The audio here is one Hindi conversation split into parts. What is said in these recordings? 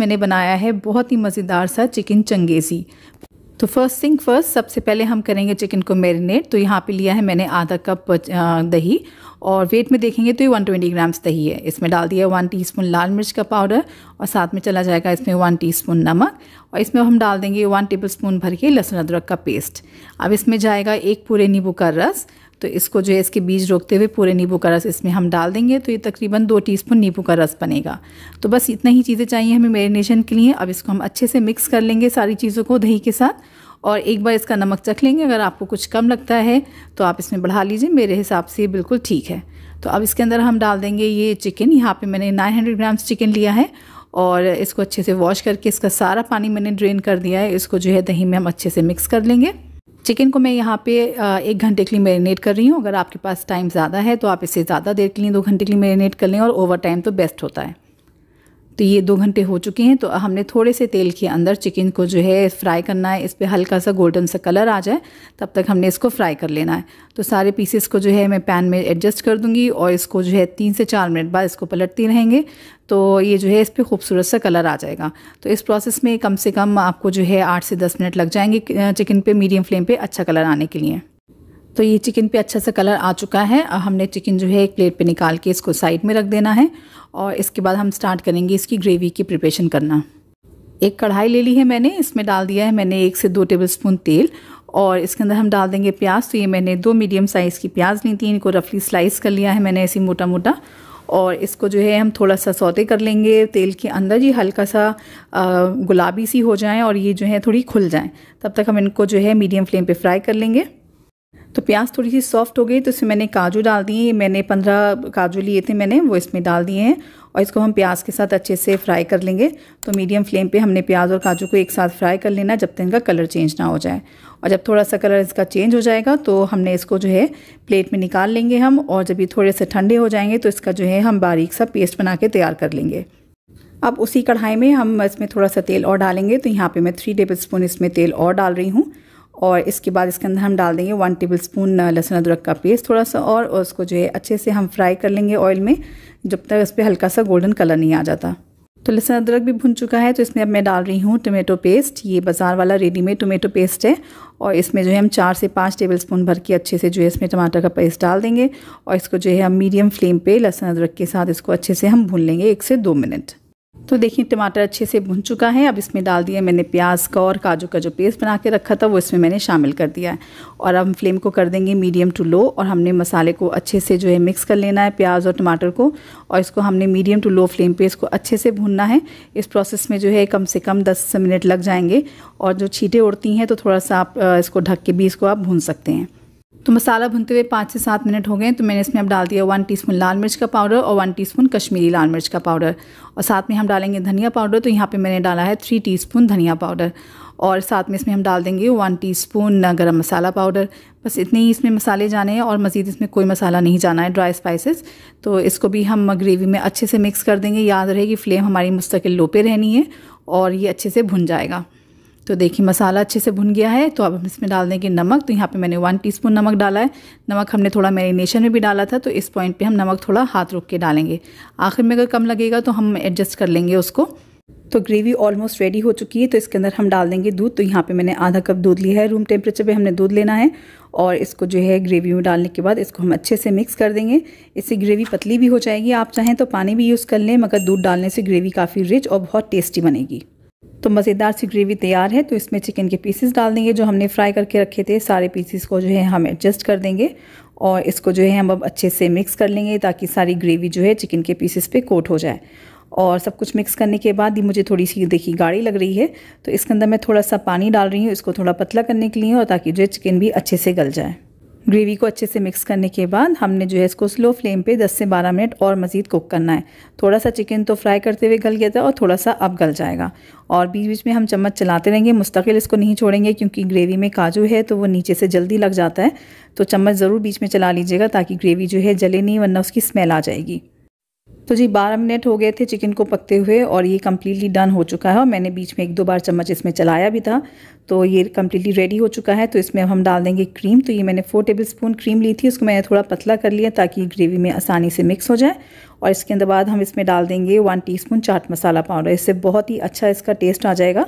मैंने बनाया है बहुत ही मज़ेदार सा चिकन चंगेज़ी तो फर्स्ट थिंग फर्स्ट सबसे पहले हम करेंगे चिकन को मैरिनेट तो यहाँ पे लिया है मैंने आधा कप दही और वेट में देखेंगे तो ये 120 ग्राम्स दही है इसमें डाल दिया वन स्पून लाल मिर्च का पाउडर और साथ में चला जाएगा इसमें वन स्पून नमक और इसमें हम डाल देंगे वन टेबल स्पून भर के लहसुन अदरक का पेस्ट अब इसमें जाएगा एक पूरे नींबू का रस तो इसको जो है इसके बीज रोकते हुए पूरे नींबू का रस इसमें हम डाल देंगे तो ये तकरीबन दो टीस्पून नींबू का रस बनेगा तो बस इतना ही चीज़ें चाहिए हमें मेरीनेशन के लिए अब इसको हम अच्छे से मिक्स कर लेंगे सारी चीज़ों को दही के साथ और एक बार इसका नमक चख लेंगे अगर आपको कुछ कम लगता है तो आप इसमें बढ़ा लीजिए मेरे हिसाब से ये बिल्कुल ठीक है तो अब इसके अंदर हम डाल देंगे ये चिकन यहाँ पे मैंने 900 ग्राम्स चिकन लिया है और इसको अच्छे से वॉश करके इसका सारा पानी मैंने ड्रेन कर दिया है इसको जो है दही में हम अच्छे से मिक्स कर लेंगे चिकन को मैं यहाँ पे एक घंटे के लिए मेरीनेट कर रही हूँ अगर आपके पास टाइम ज़्यादा है तो आप इसे ज़्यादा देर के लिए दो घंटे के लिए मेरीनेट कर लें और ओवर टाइम तो बेस्ट होता है तो ये दो घंटे हो चुके हैं तो हमने थोड़े से तेल के अंदर चिकन को जो है फ्राई करना है इस पर हल्का सा गोल्डन सा कलर आ जाए तब तक हमने इसको फ्राई कर लेना है तो सारे पीसेस को जो है मैं पैन में एडजस्ट कर दूंगी और इसको जो है तीन से चार मिनट बाद इसको पलटती रहेंगे तो ये जो है इस पर खूबसूरत सा कलर आ जाएगा तो इस प्रोसेस में कम से कम आपको जो है आठ से दस मिनट लग जाएंगे चिकन पर मीडियम फ्लेम पर अच्छा कलर आने के लिए तो ये चिकन पे अच्छा सा कलर आ चुका है हमने चिकन जो है एक प्लेट पे निकाल के इसको साइड में रख देना है और इसके बाद हम स्टार्ट करेंगे इसकी ग्रेवी की प्रिपरेशन करना एक कढ़ाई ले ली है मैंने इसमें डाल दिया है मैंने एक से दो टेबल स्पून तेल और इसके अंदर हम डाल देंगे प्याज तो ये मैंने दो मीडियम साइज़ की प्याज ली थी इनको रफली स्लाइस कर लिया है मैंने ऐसी मोटा मोटा और इसको जो है हम थोड़ा सा सौते कर लेंगे तेल के अंदर ही हल्का सा गुलाबी सी हो जाए और ये जो है थोड़ी खुल जाएँ तब तक हम इनको जो है मीडियम फ्लेम पे फ्राई कर लेंगे तो प्याज थोड़ी सी सॉफ्ट हो गई तो इसमें मैंने काजू डाल दिए मैंने पंद्रह काजू लिए थे मैंने वो इसमें डाल दिए हैं और इसको हम प्याज के साथ अच्छे से फ्राई कर लेंगे तो मीडियम फ्लेम पे हमने प्याज और काजू को एक साथ फ्राई कर लेना जब तक इनका कलर चेंज ना हो जाए और जब थोड़ा सा कलर इसका चेंज हो जाएगा तो हमने इसको जो है प्लेट में निकाल लेंगे हम और जब ये थोड़े से ठंडे हो जाएंगे तो इसका जो है हम बारीक सा पेस्ट बना के तैयार कर लेंगे अब उसी कढ़ाई में हम इसमें थोड़ा सा तेल और डालेंगे तो यहाँ पर मैं थ्री टेबल स्पून इसमें तेल और डाल रही हूँ और इसके बाद इसके अंदर हम डाल देंगे वन टेबल स्पून लहसुन अदरक का पेस्ट थोड़ा सा और उसको जो है अच्छे से हम फ्राई कर लेंगे ऑयल में जब तक इस पर हल्का सा गोल्डन कलर नहीं आ जाता तो लहसुन अदरक भी भुन चुका है तो इसमें अब मैं डाल रही हूँ टोमेटो पेस्ट ये बाज़ार वाला रेडीमेड टोमेटो पेस्ट है और इसमें जो है हम चार से पाँच टेबल स्पून भर के अच्छे से जो है इसमें टमाटर का पेस्ट डाल देंगे और इसको जो है हम मीडियम फ्लेम पे लहसुन अदरक के साथ इसको अच्छे से हम भून लेंगे एक से दो मिनट तो देखिए टमाटर अच्छे से भुन चुका है अब इसमें डाल दिया मैंने प्याज का और काजू का जो पेस्ट बना के रखा था वो इसमें मैंने शामिल कर दिया है और अब हम फ्लेम को कर देंगे मीडियम टू लो और हमने मसाले को अच्छे से जो है मिक्स कर लेना है प्याज और टमाटर को और इसको हमने मीडियम टू लो फ्लेम पे इसको अच्छे से भूनना है इस प्रोसेस में जो है कम से कम दस मिनट लग जाएंगे और जो छीटें उड़ती हैं तो थोड़ा सा आप इसको ढक के भी इसको आप भून सकते हैं तो मसाला भुनते हुए पाँच से सात मिनट हो गए तो मैंने इसमें अब डाल दिया वन टीस्पून लाल मिर्च का पाउडर और वन टीस्पून कश्मीरी लाल मिर्च का पाउडर और साथ में हम डालेंगे धनिया पाउडर तो यहाँ पे मैंने डाला है थ्री टीस्पून धनिया पाउडर और साथ में इसमें हम डाल देंगे वन टीस्पून गरम मसाला पाउडर बस इतने ही इसमें मसाले जाने हैं और मज़ीद इसमें कोई मसाला नहीं जाना है ड्राई स्पाइसेस तो इसको भी हम ग्रेवी में अच्छे से मिक्स कर देंगे याद रहे कि फ्लेम हमारी मुस्तकिल लो पे रहनी है और ये अच्छे से भुन जाएगा तो देखिए मसाला अच्छे से भुन गया है तो अब हम इसमें डाल देंगे नमक तो यहाँ पे मैंने वन टीस्पून नमक डाला है नमक हमने थोड़ा मैरिनेशन में भी डाला था तो इस पॉइंट पे हम नमक थोड़ा हाथ रोक के डालेंगे आखिर में अगर कम लगेगा तो हम एडजस्ट कर लेंगे उसको तो ग्रेवी ऑलमोस्ट रेडी हो चुकी है तो इसके अंदर हम डाल देंगे दूध तो यहाँ पे मैंने आधा कप दूध लिया है रूम टेम्परेचर पे हमने दूध लेना है और इसको जो है ग्रेवी में डालने के बाद इसको हम अच्छे से मिक्स कर देंगे इससे ग्रेवी पतली भी हो जाएगी आप चाहें तो पानी भी यूज़ कर लें मगर दूध डालने से ग्रेवी काफ़ी रिच और बहुत टेस्टी बनेगी तो मज़ेदार सी ग्रेवी तैयार है तो इसमें चिकन के पीसेस डाल देंगे जो हमने फ्राई करके रखे थे सारे पीसेस को जो है हम एडजस्ट कर देंगे और इसको जो है हम अब अच्छे से मिक्स कर लेंगे ताकि सारी ग्रेवी जो है चिकन के पीसेस पे कोट हो जाए और सब कुछ मिक्स करने के बाद ही मुझे थोड़ी सी देखी गाढ़ी लग रही है तो इसके अंदर मैं थोड़ा सा पानी डाल रही हूँ इसको थोड़ा पतला करने के लिए और ताकि जो चिकन भी अच्छे से गल जाए ग्रेवी को अच्छे से मिक्स करने के बाद हमने जो है इसको स्लो फ्लेम पे 10 से 12 मिनट और मज़ीद कुक करना है थोड़ा सा चिकन तो फ्राई करते हुए गल गया था और थोड़ा सा अब गल जाएगा और बीच बीच में हम चम्मच चलाते रहेंगे मुस्तकिल इसको नहीं छोड़ेंगे क्योंकि ग्रेवी में काजू है तो वो नीचे से जल्दी लग जाता है तो चम्मच ज़रूर बीच में चला लीजिएगा ताकि ग्रेवी जो है जले नहीं वरना उसकी स्मेल आ जाएगी तो जी 12 मिनट हो गए थे चिकन को पकते हुए और ये कम्प्लीटली डन हो चुका है और मैंने बीच में एक दो बार चम्मच इसमें चलाया भी था तो ये कम्प्लीटली रेडी हो चुका है तो इसमें अब हम डाल देंगे क्रीम तो ये मैंने फोर टेबल स्पून क्रीम ली थी उसको मैंने थोड़ा पतला कर लिया ताकि ग्रेवी में आसानी से मिक्स हो जाए और इसके अंदर बाद हम इसमें डाल देंगे one tea chaat masala powder इससे बहुत ही अच्छा इसका टेस्ट आ जाएगा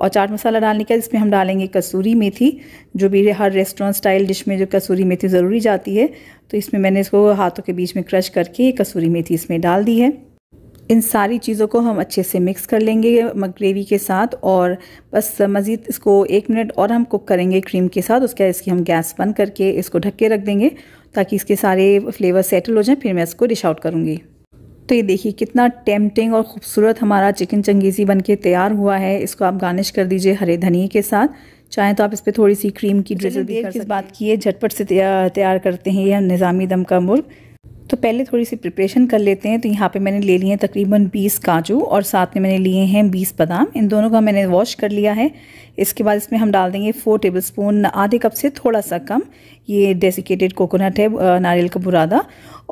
और चाट मसाला डालने का इसमें हम डालेंगे कसूरी मेथी जो भी हर रेस्टोरेंट स्टाइल डिश में जो कसूरी मेथी ज़रूरी जाती है तो इसमें मैंने इसको हाथों के बीच में क्रश करके कसूरी मेथी इसमें डाल दी है इन सारी चीज़ों को हम अच्छे से मिक्स कर लेंगे ग्रेवी के साथ और बस मज़ीद इसको एक मिनट और हम कुक करेंगे क्रीम के साथ उसके बाद इसकी हम गैस बंद करके इसको ढक के रख देंगे ताकि इसके सारे फ्लेवर सेटल हो जाएं फिर मैं इसको डिश आउट करूँगी तो ये देखिए कितना टेम्पटिंग और ख़ूबसूरत हमारा चिकन चंगेज़ी बनके तैयार हुआ है इसको आप गार्निश कर दीजिए हरे धनिए के साथ चाहें तो आप इस पर थोड़ी सी क्रीम की ड्रिजल भी कर इस बात की है झटपट से तैयार करते हैं यह निज़ामी दम का मुर्ग तो पहले थोड़ी सी प्रिपरेशन कर लेते हैं तो यहाँ पे मैंने ले लिए हैं तकरीबन 20 काजू और साथ में मैंने लिए हैं 20 बादाम इन दोनों का मैंने वॉश कर लिया है इसके बाद इसमें हम डाल देंगे 4 टेबलस्पून आधे कप से थोड़ा सा कम ये डेसिकेटेड कोकोनट है नारियल का बुरादा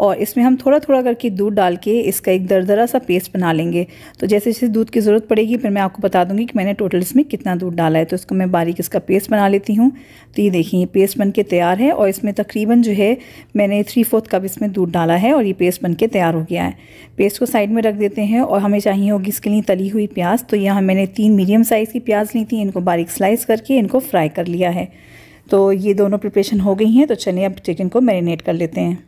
और इसमें हम थोड़ा थोड़ा करके दूध डाल के इसका एक दरदरा सा पेस्ट बना लेंगे तो जैसे जैसे दूध की ज़रूरत पड़ेगी फिर मैं आपको बता दूंगी कि मैंने टोटल इसमें कितना दूध डाला है तो इसको मैं बारीक इसका पेस्ट बना लेती हूँ तो ये देखिए ये पेस्ट बन के तैयार है और इसमें तकरीबन जो है मैंने थ्री फोर्थ कप इसमें दूध डाला है और ये पेस्ट बन के तैयार हो गया है पेस्ट को साइड में रख देते हैं और हमें चाहिए होगी इसके लिए तली हुई प्याज तो यहाँ मैंने तीन मीडियम साइज़ की प्याज ली थी इनको बारीक स्लाइस करके इनको फ्राई कर लिया है तो ये दोनों प्रिपरेशन हो गई हैं तो चलिए अब चिकन को मैरिनेट कर लेते हैं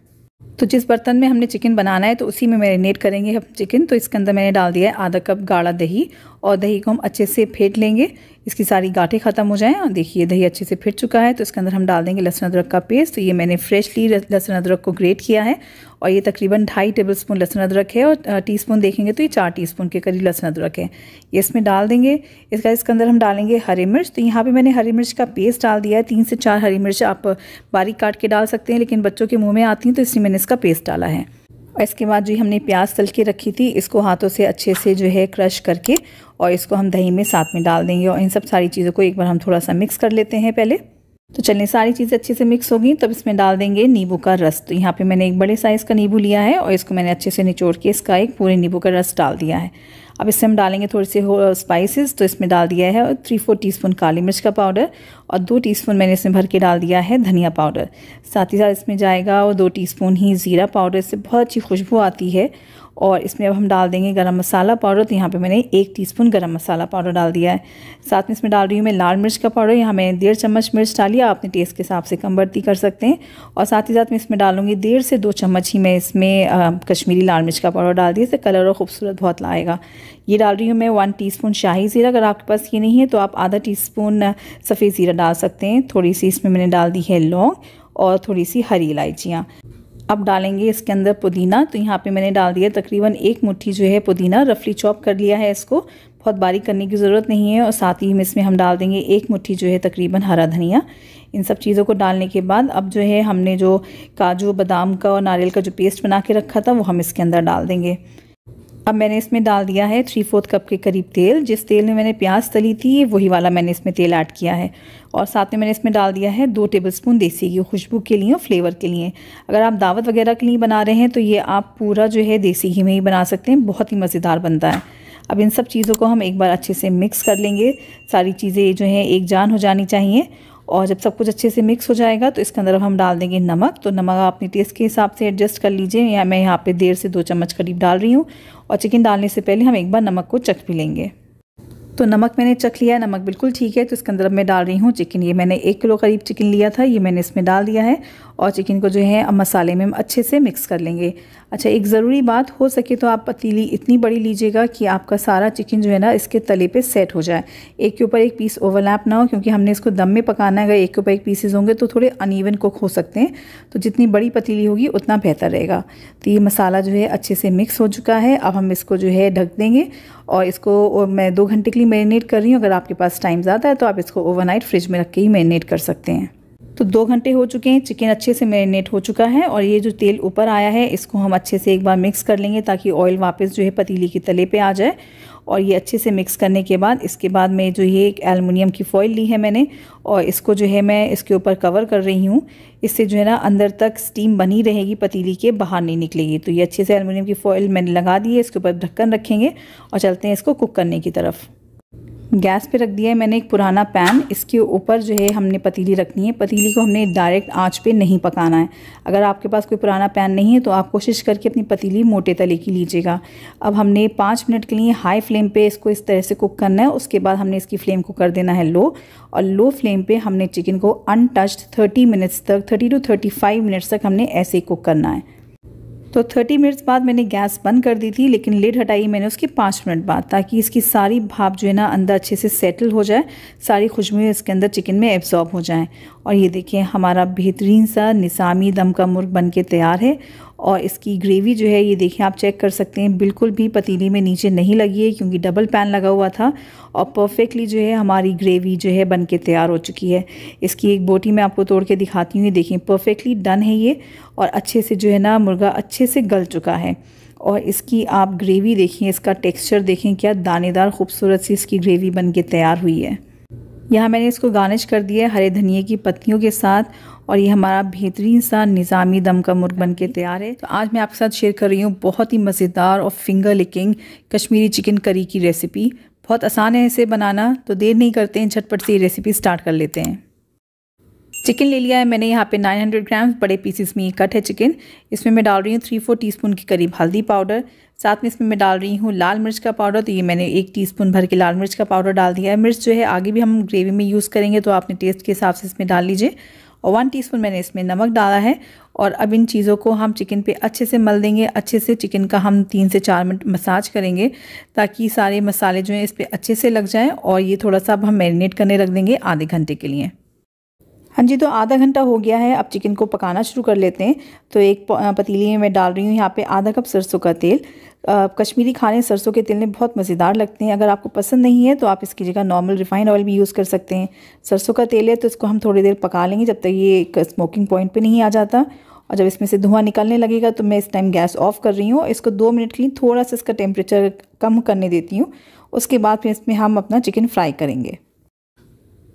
तो जिस बर्तन में हमने चिकन बनाना है तो उसी में मैरिनेट करेंगे हम चिकन तो इसके अंदर मैंने डाल दिया है आधा कप गाढ़ा दही और दही को हम अच्छे से फेंट लेंगे इसकी सारी गाठें ख़त्म हो जाएँ और देखिए दही अच्छे से फिट चुका है तो इसके अंदर हम डाल देंगे लहसुन अदरक का पेस्ट तो ये मैंने फ्रेशली लहसुन अदरक को ग्रेट किया है और ये तकरीबन ढाई टेबल स्पून लहसुन अदरक है और स्पून देखेंगे तो ये चार स्पून के करीब लहसुन अदरक है ये इसमें डाल देंगे इसका इसके अंदर हम डालेंगे हरी मिर्च तो यहाँ पर मैंने हरी मिर्च का पेस्ट डाल दिया है तीन से चार हरी मिर्च आप बारीक काट के डाल सकते हैं लेकिन बच्चों के मुँह में आती हैं तो इसलिए मैंने इसका पेस्ट डाला है और इसके बाद जो हमने प्याज तल के रखी थी इसको हाथों से अच्छे से जो है क्रश करके और इसको हम दही में साथ में डाल देंगे और इन सब सारी चीज़ों को एक बार हम थोड़ा सा मिक्स कर लेते हैं पहले तो चलिए सारी चीज़ें अच्छे से मिक्स होगी तब इसमें डाल देंगे नींबू का रस तो यहाँ पे मैंने एक बड़े साइज़ का नींबू लिया है और इसको मैंने अच्छे से निचोड़ के इसका एक पूरे नींबू का रस डाल दिया है अब इससे हम डालेंगे थोड़े से स्पाइसेस तो इसमें डाल दिया है और थ्री फोर टी काली मिर्च का पाउडर और दो टी मैंने इसमें भर के डाल दिया है धनिया पाउडर साथ ही साथ इसमें जाएगा और दो टी ही ज़ीरा पाउडर इससे बहुत अच्छी खुशबू आती है और इसमें अब हम डाल देंगे गरम मसाला पाउडर तो यहाँ पे मैंने एक टीस्पून गरम मसाला पाउडर डाल दिया है साथ में इसमें डाल रही हूँ मैं लाल मिर्च का पाउडर यहाँ मैंने डेढ़ चम्मच मिर्च डाली आप अपने टेस्ट के हिसाब से कम बढ़ती कर सकते हैं और साथ ही साथ मैं इसमें डालूंगी डेढ़ से दो चम्मच ही मैं इसमें कश्मीरी लाल मिर्च का पाउडर डाल दिया इससे कलर और खूबसूरत बहुत लाएगा ये डाल रही हूँ मैं वन टी शाही ज़ीरा अगर आपके पास ये नहीं है तो आप आधा टी सफ़ेद ज़ीरा डाल सकते हैं थोड़ी सी इसमें मैंने डाल दी है लौंग और थोड़ी सी हरी इलायचियाँ अब डालेंगे इसके अंदर पुदीना तो यहाँ पे मैंने डाल दिया तकरीबन एक मुट्ठी जो है पुदीना रफली चॉप कर लिया है इसको बहुत बारीक करने की ज़रूरत नहीं है और साथ ही में इसमें हम डाल देंगे एक मुट्ठी जो है तकरीबन हरा धनिया इन सब चीज़ों को डालने के बाद अब जो है हमने जो काजू बादाम का और नारियल का जो पेस्ट बना के रखा था वो हम इसके अंदर डाल देंगे अब मैंने इसमें डाल दिया है थ्री फोर्थ कप के करीब तेल जिस तेल में मैंने प्याज तली थी वही वाला मैंने इसमें तेल ऐड किया है और साथ में मैंने इसमें डाल दिया है दो टेबलस्पून देसी घी खुशबू के लिए और फ्लेवर के लिए अगर आप दावत वगैरह के लिए बना रहे हैं तो ये आप पूरा जो है देसी घी में ही बना सकते हैं बहुत ही मज़ेदार बनता है अब इन सब चीज़ों को हम एक बार अच्छे से मिक्स कर लेंगे सारी चीज़ें जो हैं एक जान हो जानी चाहिए और जब सब कुछ अच्छे से मिक्स हो जाएगा तो इसके अंदर हम डाल देंगे नमक तो नमक आप अपने टेस्ट के हिसाब से एडजस्ट कर लीजिए या मैं यहाँ पे देर से दो चम्मच करीब डाल रही हूँ और चिकन डालने से पहले हम एक बार नमक को चख भी लेंगे तो नमक मैंने चख लिया है नमक बिल्कुल ठीक है तो इसके अंदर मैं डाल रही हूँ चिकन ये मैंने एक किलो करीब चिकन लिया था ये मैंने इसमें डाल दिया है और चिकन को जो है अब मसाले में हम अच्छे से मिक्स कर लेंगे अच्छा एक ज़रूरी बात हो सके तो आप पतीली इतनी बड़ी लीजिएगा कि आपका सारा चिकन जो है ना इसके तले पे सेट हो जाए एक के ऊपर एक पीस ओवरलैप ना हो क्योंकि हमने इसको दम में पकाना है अगर एक के ऊपर एक पीसेज होंगे तो थोड़े अनइवन कुक हो सकते हैं तो जितनी बड़ी पतीली होगी उतना बेहतर रहेगा तो ये मसाला जो है अच्छे से मिक्स हो चुका है अब हम इसको जो है ढक देंगे और इसको मैं दो घंटे के लिए मैरिनेट कर रही हूँ अगर आपके पास टाइम ज़्यादा है तो आप इसको ओवरनाइट फ्रिज में रख के ही मैरिनेट कर सकते हैं तो दो घंटे हो चुके हैं चिकन अच्छे से मैरिनेट हो चुका है और ये जो तेल ऊपर आया है इसको हम अच्छे से एक बार मिक्स कर लेंगे ताकि ऑयल वापस जो है पतीली के तले पे आ जाए और ये अच्छे से मिक्स करने के बाद इसके बाद में जो ये एक एलमिनियम की फॉइल ली है मैंने और इसको जो है मैं इसके ऊपर कवर कर रही हूँ इससे जो है ना अंदर तक स्टीम बनी रहेगी पतीली के बाहर नहीं निकलेगी तो ये अच्छे से एलमिनियम की फॉइल मैंने लगा दी है इसके ऊपर ढक्कन रखेंगे और चलते हैं इसको कुक करने की तरफ गैस पे रख दिया है मैंने एक पुराना पैन इसके ऊपर जो है हमने पतीली रखनी है पतीली को हमने डायरेक्ट आंच पे नहीं पकाना है अगर आपके पास कोई पुराना पैन नहीं है तो आप कोशिश करके अपनी पतीली मोटे तले की लीजिएगा अब हमने पाँच मिनट के लिए हाई फ्लेम पे इसको इस तरह से कुक करना है उसके बाद हमने इसकी फ्लेम को कर देना है लो और लो फ्लेम पर हमने चिकन को अनटचड थर्टी मिनट्स तक थर्टी टू थर्टी मिनट्स तक हमने ऐसे ही कुक करना है तो 30 मिनट्स बाद मैंने गैस बंद कर दी थी लेकिन लिड हटाई मैंने उसके पाँच मिनट बाद ताकि इसकी सारी भाप जो है ना अंदर अच्छे से सेटल हो जाए सारी खुशबू इसके अंदर चिकन में एब्जॉर्ब हो जाए और ये देखिए हमारा बेहतरीन सा निसामी दम का मुर्ग बन के तैयार है और इसकी ग्रेवी जो है ये देखें आप चेक कर सकते हैं बिल्कुल भी पतीली में नीचे नहीं लगी है क्योंकि डबल पैन लगा हुआ था और परफेक्टली जो है हमारी ग्रेवी जो है बन के तैयार हो चुकी है इसकी एक बोटी मैं आपको तोड़ के दिखाती हूँ ये देखें परफेक्टली डन है ये और अच्छे से जो है ना मुर्गा अच्छे से गल चुका है और इसकी आप ग्रेवी देखें इसका टेक्स्चर देखें क्या दानेदार खूबसूरत सी इसकी ग्रेवी बन के तैयार हुई है यहाँ मैंने इसको गार्निश कर दिया है हरे धनिए की पत्तियों के साथ और ये हमारा बेहतरीन सा निज़ामी दम का मुर्ग बन के तैयार है तो आज मैं आपके साथ शेयर कर रही हूँ बहुत ही मज़ेदार और finger licking Kashmiri chicken curry की रेसिपी बहुत आसान है इसे बनाना तो देर नहीं करते हैं झटपट से ये रेसिपी स्टार्ट कर लेते हैं चिकन ले लिया है मैंने यहाँ पे 900 ग्राम बड़े पीसीस में ये कट है चिकन इसमें मैं डाल रही हूँ थ्री फोर टीस्पून के करीब हल्दी पाउडर साथ में इसमें मैं डाल रही हूँ लाल मिर्च का पाउडर तो ये मैंने एक टीस्पून भर के लाल मिर्च का पाउडर डाल दिया है मिर्च जो है आगे भी हम ग्रेवी में यूज़ करेंगे तो आपने टेस्ट के हिसाब से इसमें डाल लीजिए और वन टीस्पून मैंने इसमें नमक डाला है और अब इन चीज़ों को हम चिकन पे अच्छे से मल देंगे अच्छे से चिकन का हम तीन से चार मिनट मसाज करेंगे ताकि सारे मसाले जो हैं इस पर अच्छे से लग जाएँ और ये थोड़ा सा अब हम मैरिनेट करने रख देंगे आधे घंटे के लिए हाँ जी तो आधा घंटा हो गया है अब चिकन को पकाना शुरू कर लेते हैं तो एक पतीली में मैं डाल रही हूँ यहाँ पे आधा कप सरसों का तेल कश्मीरी खाने सरसों के तेल में बहुत मज़ेदार लगते हैं अगर आपको पसंद नहीं है तो आप इसकी जगह नॉर्मल रिफाइंड ऑयल भी यूज़ कर सकते हैं सरसों का तेल है तो इसको हम थोड़ी देर पका लेंगे जब तक ये स्मोकिंग पॉइंट पे नहीं आ जाता और जब इसमें से धुआं निकलने लगेगा तो मैं इस टाइम गैस ऑफ कर रही हूँ इसको दो मिनट के लिए थोड़ा सा इसका टेम्परेचर कम करने देती हूँ उसके बाद फिर इसमें हम अपना चिकन फ्राई करेंगे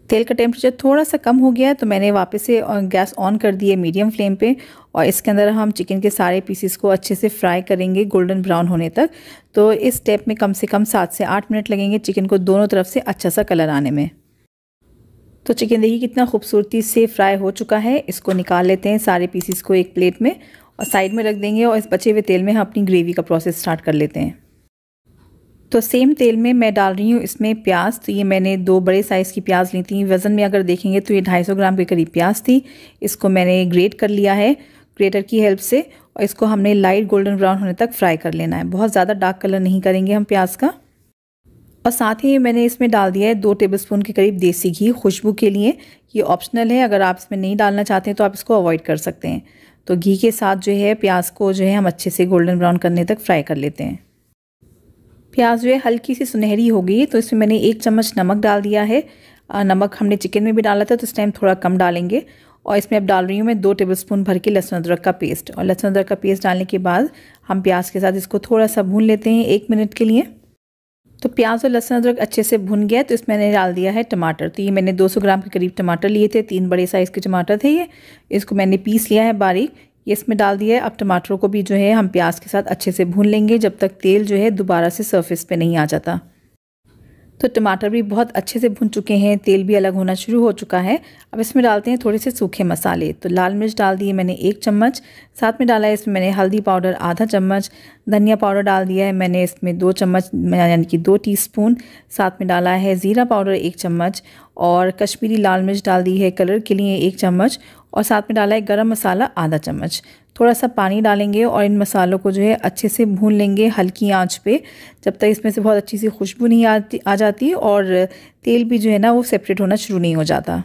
तेल का टेम्परेचर थोड़ा सा कम हो गया है तो मैंने वापस से गैस ऑन कर दी है मीडियम फ्लेम पे और इसके अंदर हम चिकन के सारे पीसेस को अच्छे से फ्राई करेंगे गोल्डन ब्राउन होने तक तो इस स्टेप में कम से कम सात से आठ मिनट लगेंगे चिकन को दोनों तरफ से अच्छा सा कलर आने में तो चिकन देखिए कितना खूबसूरती से फ्राई हो चुका है इसको निकाल लेते हैं सारे पीसीस को एक प्लेट में और साइड में रख देंगे और इस बचे हुए तेल में हम अपनी ग्रेवी का प्रोसेस स्टार्ट कर लेते हैं तो सेम तेल में मैं डाल रही हूँ इसमें प्याज तो ये मैंने दो बड़े साइज़ की प्याज ली थी वज़न में अगर देखेंगे तो ये 250 ग्राम के करीब प्याज थी इसको मैंने ग्रेट कर लिया है ग्रेटर की हेल्प से और इसको हमने लाइट गोल्डन ब्राउन होने तक फ्राई कर लेना है बहुत ज़्यादा डार्क कलर नहीं करेंगे हम प्याज का और साथ ही मैंने इसमें डाल दिया है दो स्पून के करीब देसी घी खुशबू के लिए ये ऑप्शनल है अगर आप इसमें नहीं डालना चाहते हैं तो आप इसको अवॉइड कर सकते हैं तो घी के साथ जो है प्याज को जो है हम अच्छे से गोल्डन ब्राउन करने तक फ्राई कर लेते हैं प्याज जो है हल्की सी सुनहरी हो गई तो इसमें मैंने एक चम्मच नमक डाल दिया है नमक हमने चिकन में भी डाला था तो इस टाइम थोड़ा कम डालेंगे और इसमें अब डाल रही हूँ मैं दो टेबलस्पून भर के लहसुन अदरक का पेस्ट और लहसुन अदरक का पेस्ट डालने के बाद हम प्याज के साथ इसको थोड़ा सा भून लेते हैं एक मिनट के लिए तो प्याज और लहसुन अदरक अच्छे से भुन गया तो इसमें मैंने डाल दिया है टमाटर तो ये मैंने 200 ग्राम के करीब टमाटर लिए थे तीन बड़े साइज़ के टमाटर थे ये इसको मैंने पीस लिया है बारीक ये इसमें डाल दिया है अब टमाटरों को भी जो है हम प्याज के साथ अच्छे से भून लेंगे जब तक तेल जो है दोबारा से सरफेस पे नहीं आ जाता तो टमाटर भी बहुत अच्छे से भून चुके हैं तेल भी अलग होना शुरू हो चुका है अब इसमें डालते हैं थोड़े से सूखे मसाले तो लाल मिर्च डाल दिए मैंने एक चम्मच साथ में डाला है इसमें मैंने हल्दी पाउडर आधा चम्मच धनिया पाउडर डाल दिया है मैंने इसमें दो चम्मच यानी कि दो टी साथ में डाला है ज़ीरा पाउडर एक चम्मच और कश्मीरी लाल मिर्च डाल दी है कलर के लिए एक चम्मच और साथ में डाला है गरम मसाला आधा चम्मच थोड़ा सा पानी डालेंगे और इन मसालों को जो है अच्छे से भून लेंगे हल्की आंच पे जब तक इसमें से बहुत अच्छी सी खुशबू नहीं आती आ जाती और तेल भी जो है ना वो सेपरेट होना शुरू नहीं हो जाता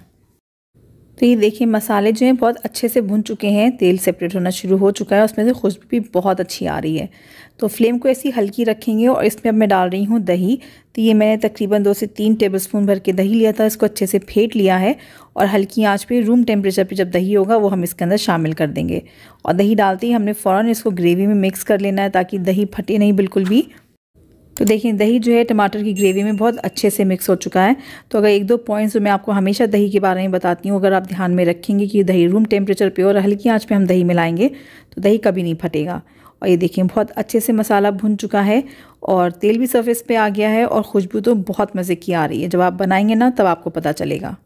तो ये देखिए मसाले जो हैं बहुत अच्छे से भुन चुके हैं तेल सेपरेट होना शुरू हो चुका है उसमें से खुशबू भी बहुत अच्छी आ रही है तो फ्लेम को ऐसी हल्की रखेंगे और इसमें अब मैं डाल रही हूँ दही तो ये मैंने तकरीबन दो से तीन टेबलस्पून भर के दही लिया था इसको अच्छे से फेंट लिया है और हल्की आंच पे रूम टेम्परेचर पे जब दही होगा वो हम इसके अंदर शामिल कर देंगे और दही डालते ही हमने फ़ौरन इसको ग्रेवी में मिक्स कर लेना है ताकि दही फटे नहीं बिल्कुल भी तो देखिए दही जो है टमाटर की ग्रेवी में बहुत अच्छे से मिक्स हो चुका है तो अगर एक दो पॉइंट्स जो मैं आपको हमेशा दही के बारे में बताती हूँ अगर आप ध्यान में रखेंगे कि दही रूम टेम्परेचर पे और हल्की आंच पे हम दही मिलाएंगे तो दही कभी नहीं फटेगा और ये देखिए बहुत अच्छे से मसाला भुन चुका है और तेल भी सरफेस पे आ गया है और खुशबू तो बहुत मज़े की आ रही है जब आप बनाएंगे ना तब आपको पता चलेगा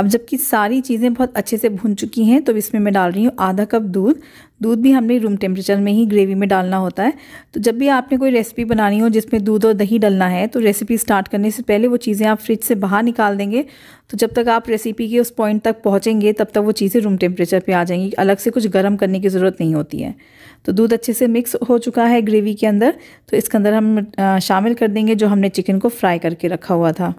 अब जबकि सारी चीज़ें बहुत अच्छे से भुन चुकी हैं तो इसमें मैं डाल रही हूँ आधा कप दूध दूध भी हमने रूम टेम्परेचर में ही ग्रेवी में डालना होता है तो जब भी आपने कोई रेसिपी बनानी हो जिसमें दूध और दही डलना है तो रेसिपी स्टार्ट करने से पहले वो चीज़ें आप फ्रिज से बाहर निकाल देंगे तो जब तक आप रेसिपी के उस पॉइंट तक पहुँचेंगे तब तक वो चीज़ें रूम टेम्परेचर पर आ जाएंगी अलग से कुछ गर्म करने की ज़रूरत नहीं होती है तो दूध अच्छे से मिक्स हो चुका है ग्रेवी के अंदर तो इसके अंदर हम शामिल कर देंगे जो हमने चिकन को फ्राई करके रखा हुआ था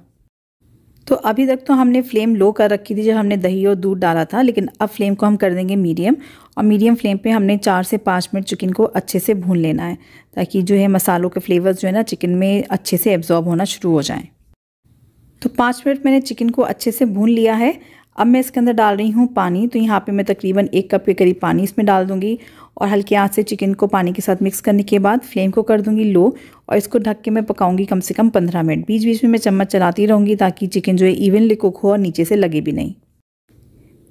तो अभी तक तो हमने फ्लेम लो कर रखी थी जब हमने दही और दूध डाला था लेकिन अब फ्लेम को हम कर देंगे मीडियम और मीडियम फ्लेम पे हमने चार से पाँच मिनट चिकन को अच्छे से भून लेना है ताकि जो है मसालों के फ्लेवर्स जो है ना चिकन में अच्छे से एब्जॉर्ब होना शुरू हो जाएँ तो पाँच मिनट मैंने चिकन को अच्छे से भून लिया है अब मैं इसके अंदर डाल रही हूँ पानी तो यहाँ पे मैं तकरीबन एक कप के करीब पानी इसमें डाल दूँगी और हल्की आंच से चिकन को पानी के साथ मिक्स करने के बाद फ्लेम को कर दूंगी लो और इसको ढक के मैं पकाऊंगी कम से कम पंद्रह मिनट बीच बीच में मैं चम्मच चलाती रहूँगी ताकि चिकन जो है इवनली कुक हो और नीचे से लगे भी नहीं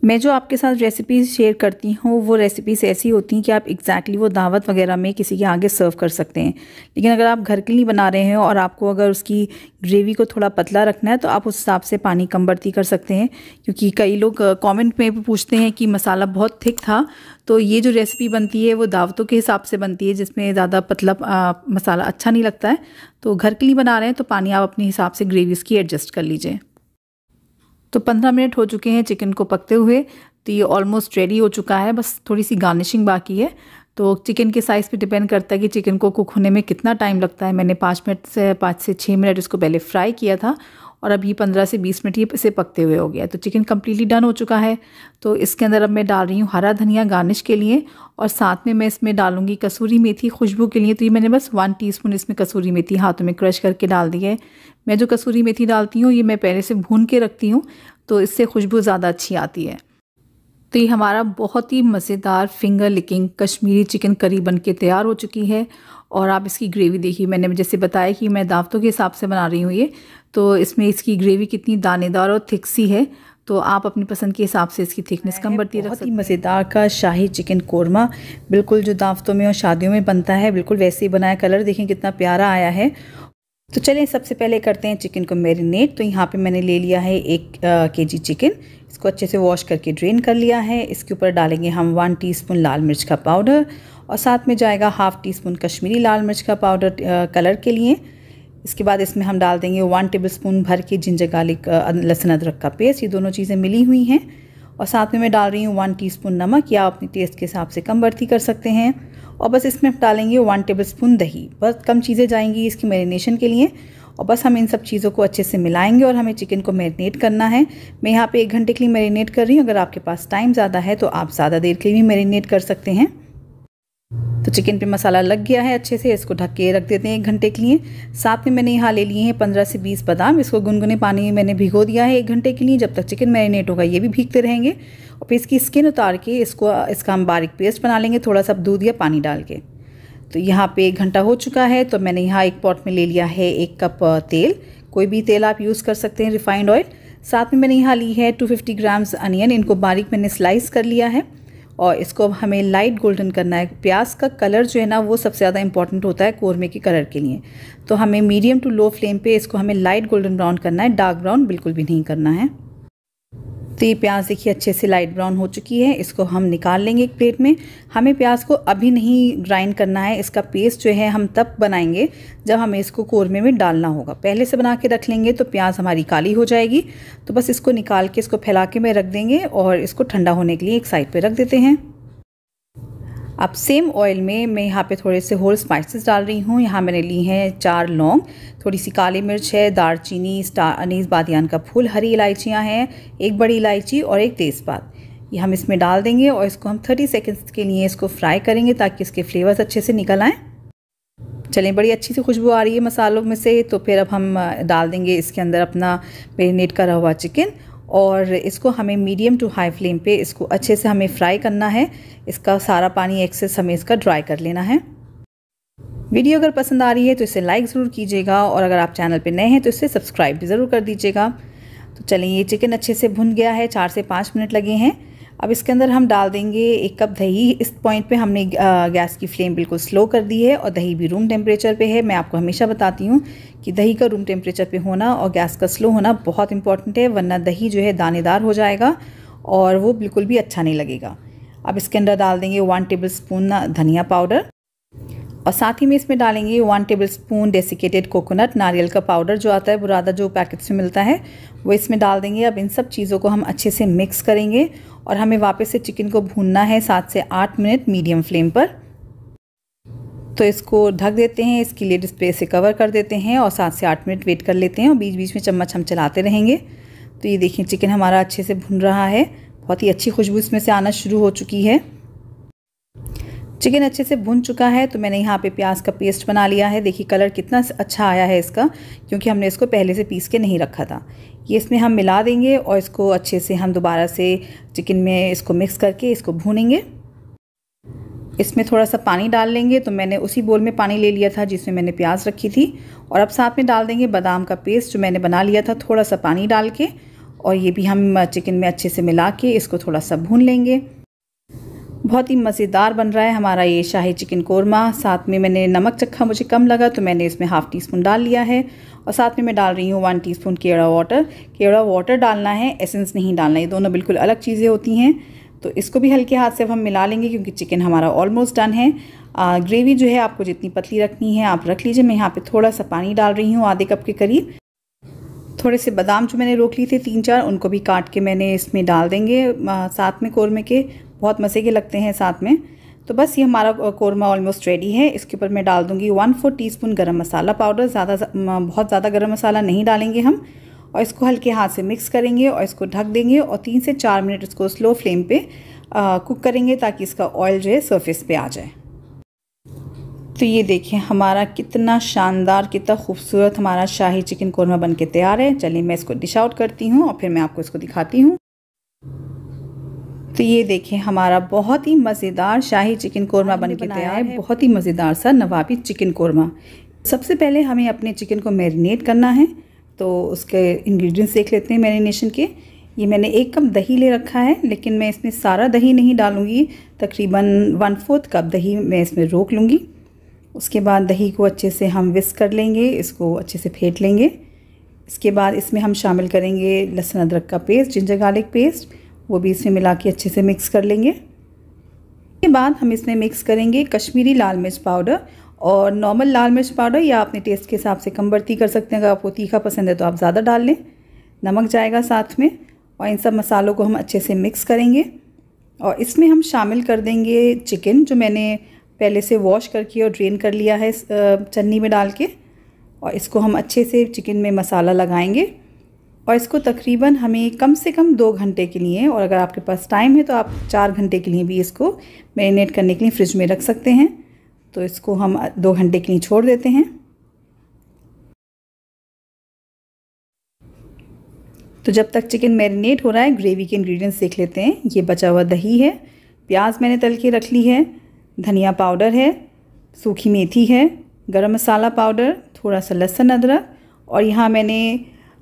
मैं जो आपके साथ रेसिपीज़ शेयर करती हूँ वो रेसिपीज़ ऐसी होती हैं कि आप एग्जैक्टली वो दावत वगैरह में किसी के आगे सर्व कर सकते हैं लेकिन अगर आप घर के लिए बना रहे हैं और आपको अगर उसकी ग्रेवी को थोड़ा पतला रखना है तो आप उस हिसाब से पानी कम बढ़ती कर सकते हैं क्योंकि कई लोग कमेंट में पूछते हैं कि मसाला बहुत थिक था तो ये जो रेसिपी बनती है वो दावतों के हिसाब से बनती है जिसमें ज़्यादा पतला मसाला अच्छा नहीं लगता है तो घर के लिए बना रहे हैं तो पानी आप अपने हिसाब से ग्रेवी उसकी एडजस्ट कर लीजिए तो पंद्रह मिनट हो चुके हैं चिकन को पकते हुए तो ये ऑलमोस्ट रेडी हो चुका है बस थोड़ी सी गार्निशिंग बाकी है तो चिकन के साइज़ पे डिपेंड करता है कि चिकन को कुक होने में कितना टाइम लगता है मैंने पाँच मिनट से पाँच से छः मिनट इसको पहले फ्राई किया था और अब ये पंद्रह से बीस मिनट ये इसे पकते हुए हो गया तो चिकन कम्प्लीटली डन हो चुका है तो इसके अंदर अब मैं डाल रही हूँ हरा धनिया गार्निश के लिए और साथ में मैं इसमें डालूंगी कसूरी मेथी खुशबू के लिए तो ये मैंने बस वन टीस्पून इसमें कसूरी मेथी हाथों में क्रश करके डाल दी है मैं जो कसूरी मेथी डालती हूँ ये मैं पहले से भून के रखती हूँ तो इससे खुशबू ज़्यादा अच्छी आती है तो ये हमारा बहुत ही मज़ेदार finger licking Kashmiri chicken curry बन के तैयार हो चुकी है और आप इसकी ग्रेवी देखिए मैंने जैसे बताया कि मैं दावतों के हिसाब से बना रही हूँ ये तो इसमें इसकी ग्रेवी कितनी दानेदार और थिक सी है तो आप अपनी पसंद के हिसाब से इसकी थिकनेस कम बढ़ती बहुत ही मज़ेदार का शाही चिकन कौरमा बिल्कुल जो दावतों में और शादियों में बनता है बिल्कुल वैसे ही बनाया कलर देखें कितना प्यारा आया है तो चलें सबसे पहले करते हैं चिकन को मैरिनेट तो यहाँ पे मैंने ले लिया है एक के जी चिकन इसको अच्छे से वॉश करके ड्रेन कर लिया है इसके ऊपर डालेंगे हम वन टी लाल मिर्च का पाउडर और साथ में जाएगा हाफ़ टी स्पून कश्मीरी लाल मिर्च का पाउडर कलर के लिए इसके बाद इसमें हम डाल देंगे वन टेबल स्पून भर के जिंजर गार्लिक लहसुन अदरक का पेस्ट ये दोनों चीज़ें मिली हुई हैं और साथ में मैं डाल रही हूँ वन टीस्पून नमक या अपने टेस्ट के हिसाब से कम बढ़ती कर सकते हैं और बस इसमें डालेंगे वन टेबल स्पून दही बस कम चीज़ें जाएंगी इसकी मैरिनेशन के लिए और बस हम इन सब चीज़ों को अच्छे से मिलाएंगे और हमें चिकन को मैरिनेट करना है मैं यहाँ पे एक घंटे के लिए मैरिनेट कर रही हूँ अगर आपके पास टाइम ज़्यादा है तो आप ज़्यादा देर के लिए भी मैरिनेट कर सकते हैं तो चिकन पे मसाला लग गया है अच्छे से इसको ढक के रख देते हैं एक घंटे के लिए साथ में मैंने यहाँ ले लिए हैं पंद्रह से बीस बादाम इसको गुनगुने पानी में मैंने भिगो दिया है एक घंटे के लिए जब तक चिकन मैरिनेट होगा ये भी भीगते रहेंगे और फिर इसकी स्किन उतार के इसको इसका हम बारीक पेस्ट बना लेंगे थोड़ा सा दूध या पानी डाल के तो यहाँ पर एक घंटा हो चुका है तो मैंने यहाँ एक पॉट में ले लिया है एक कप तेल कोई भी तेल आप यूज़ कर सकते हैं रिफाइंड ऑयल साथ में मैंने यहाँ ली है फिफ्टी ग्राम्स अनियन इनको बारीक मैंने स्लाइस कर लिया है और इसको अब हमें लाइट गोल्डन करना है प्याज का कलर जो है ना वो सबसे ज़्यादा इंपॉर्टेंट होता है कौरमे के कलर के लिए तो हमें मीडियम टू लो फ्लेम पे इसको हमें लाइट गोल्डन ब्राउन करना है डार्क ब्राउन बिल्कुल भी नहीं करना है तो ये प्याज देखिए अच्छे से लाइट ब्राउन हो चुकी है इसको हम निकाल लेंगे एक प्लेट में हमें प्याज को अभी नहीं ग्राइंड करना है इसका पेस्ट जो है हम तब बनाएंगे जब हमें इसको कौरमे में डालना होगा पहले से बना के रख लेंगे तो प्याज हमारी काली हो जाएगी तो बस इसको निकाल के इसको फैला के में रख देंगे और इसको ठंडा होने के लिए एक साइड पर रख देते हैं अब सेम ऑयल में मैं यहाँ पे थोड़े से होल स्पाइसेस डाल रही हूँ यहाँ मैंने ली हैं चार लौंग थोड़ी सी काली मिर्च है दारचीनी स्टार अनीस बादियान का फूल हरी इलायचियाँ हैं एक बड़ी इलायची और एक तेज़पात ये हम इसमें डाल देंगे और इसको हम 30 सेकेंड्स के लिए इसको फ्राई करेंगे ताकि इसके फ्लेवर्स अच्छे से निकल आएँ चलें बड़ी अच्छी सी खुशबू आ रही है मसालों में से तो फिर अब हम डाल देंगे इसके अंदर अपना मेरीनेट करा हुआ चिकन और इसको हमें मीडियम टू हाई फ्लेम पे इसको अच्छे से हमें फ्राई करना है इसका सारा पानी एक्सेस हमें इसका ड्राई कर लेना है वीडियो अगर पसंद आ रही है तो इसे लाइक ज़रूर कीजिएगा और अगर आप चैनल पर नए हैं तो इसे सब्सक्राइब भी ज़रूर कर दीजिएगा तो चलें ये चिकन अच्छे से भुन गया है चार से पाँच मिनट लगे हैं अब इसके अंदर हम डाल देंगे एक कप दही इस पॉइंट पे हमने गैस की फ्लेम बिल्कुल स्लो कर दी है और दही भी रूम टेम्परेचर पे है मैं आपको हमेशा बताती हूँ कि दही का रूम टेम्परेचर पे होना और गैस का स्लो होना बहुत इंपॉर्टेंट है वरना दही जो है दानेदार हो जाएगा और वो बिल्कुल भी अच्छा नहीं लगेगा अब इसके अंदर डाल देंगे वन टेबल स्पून धनिया पाउडर और साथ ही में इसमें डालेंगे one tablespoon desiccated coconut नारियल का पाउडर जो आता है बुरादा जो पैकेट्स में मिलता है वो इसमें डाल देंगे अब इन सब चीज़ों को हम अच्छे से मिक्स करेंगे और हमें वापस से चिकन को भूनना है सात से आठ मिनट मीडियम फ्लेम पर तो इसको ढक देते हैं इसकी लिए डिस्प्ले से कवर कर देते हैं और सात से आठ मिनट वेट कर लेते हैं और बीच बीच में चम्मच हम चलाते रहेंगे तो ये देखिए चिकन हमारा अच्छे से भुन रहा है बहुत ही अच्छी खुशबू इसमें से आना शुरू हो चुकी है चिकन अच्छे से भुन चुका है तो मैंने यहाँ पे प्याज का पेस्ट बना लिया है देखिए कलर कितना अच्छा आया है इसका क्योंकि हमने इसको पहले से पीस के नहीं रखा था ये इसमें हम मिला देंगे और इसको अच्छे से हम दोबारा से चिकन में इसको मिक्स करके इसको भूनेंगे इसमें थोड़ा सा पानी डाल लेंगे तो मैंने उसी बोल में पानी ले लिया था जिसमें मैंने प्याज रखी थी और अब साथ में डाल देंगे बादाम का पेस्ट जो मैंने बना लिया था थोड़ा सा पानी डाल के और ये भी हम चिकन में अच्छे से मिला के इसको थोड़ा सा भून लेंगे बहुत ही मज़ेदार बन रहा है हमारा ये शाही चिकन कौरमा साथ में मैंने नमक चखा मुझे कम लगा तो मैंने इसमें हाफ़ टी स्पून डाल लिया है और साथ में मैं डाल रही हूँ one teaspoon kewra water kewra water डालना है एसेंस नहीं डालना ये दोनों बिल्कुल अलग चीज़ें होती हैं तो इसको भी हल्के हाथ से हम मिला लेंगे क्योंकि चिकन हमारा ऑलमोस्ट डन है आ, ग्रेवी जो है आपको जितनी पतली रखनी है आप रख लीजिए मैं यहाँ पे थोड़ा सा पानी डाल रही हूँ आधे कप के करीब थोड़े से बादाम जो मैंने रोक लिए थे तीन चार उनको भी काट के मैंने इसमें डाल देंगे आ, साथ में कौरमे के बहुत मज़े के लगते हैं साथ में तो बस ये हमारा कौरमा ऑलमोस्ट रेडी है इसके ऊपर मैं डाल दूँगी वन फोर टी स्पून गर्म मसाला पाउडर ज़्यादा बहुत ज़्यादा गर्म मसाला नहीं डालेंगे हम और इसको हल्के हाथ से मिक्स करेंगे और इसको ढक देंगे और तीन से चार मिनट इसको स्लो फ्लेम पे आ, कुक करेंगे ताकि इसका ऑयल जो है सर्फेस पे आ जाए तो ये देखिए हमारा कितना शानदार कितना खूबसूरत हमारा शाही चिकन कौरमा बन के तैयार है चलिए मैं इसको डिश आउट करती हूँ और फिर मैं आपको इसको दिखाती हूँ तो ये देखें हमारा बहुत ही मज़ेदार शाही चिकन कौरमा बन के तैयार है बहुत ही मज़ेदार सा नवाबी चिकन कौरमा सबसे पहले हमें अपने चिकन को मैरिनेट करना है तो उसके इंग्रेडिएंट्स देख लेते हैं मैरिनेशन के ये मैंने एक कप दही ले रखा है लेकिन मैं इसमें सारा दही नहीं डालूंगी तकरीबन वन फोर्थ कप दही मैं इसमें रोक लूँगी उसके बाद दही को अच्छे से हम विस्क कर लेंगे इसको अच्छे से फेंट लेंगे इसके बाद इसमें हम शामिल करेंगे लहसुन अदरक का पेस्ट जिंजर गार्लिक पेस्ट वो भी इसमें मिला के अच्छे से मिक्स कर लेंगे इसके बाद हम इसमें मिक्स करेंगे कश्मीरी लाल मिर्च पाउडर और नॉर्मल लाल मिर्च पाउडर या अपने टेस्ट के हिसाब से कम बढ़ती कर सकते हैं अगर आपको तीखा पसंद है तो आप ज़्यादा डाल लें नमक जाएगा साथ में और इन सब मसालों को हम अच्छे से मिक्स करेंगे और इसमें हम शामिल कर देंगे चिकन जो मैंने पहले से वॉश करके और ड्रेन कर लिया है चन्नी में डाल के और इसको हम अच्छे से चिकन में मसाला लगाएंगे और इसको तकरीबन हमें कम से कम दो घंटे के लिए और अगर आपके पास टाइम है तो आप चार घंटे के लिए भी इसको मैरिनेट करने के लिए फ्रिज में रख सकते हैं तो इसको हम दो घंटे के लिए छोड़ देते हैं तो जब तक चिकन मैरिनेट हो रहा है ग्रेवी के इंग्रेडिएंट्स देख लेते हैं ये बचा हुआ दही है प्याज मैंने तल के रख ली है धनिया पाउडर है सूखी मेथी है गरम मसाला पाउडर थोड़ा सा लहसुन अदरक और यहाँ मैंने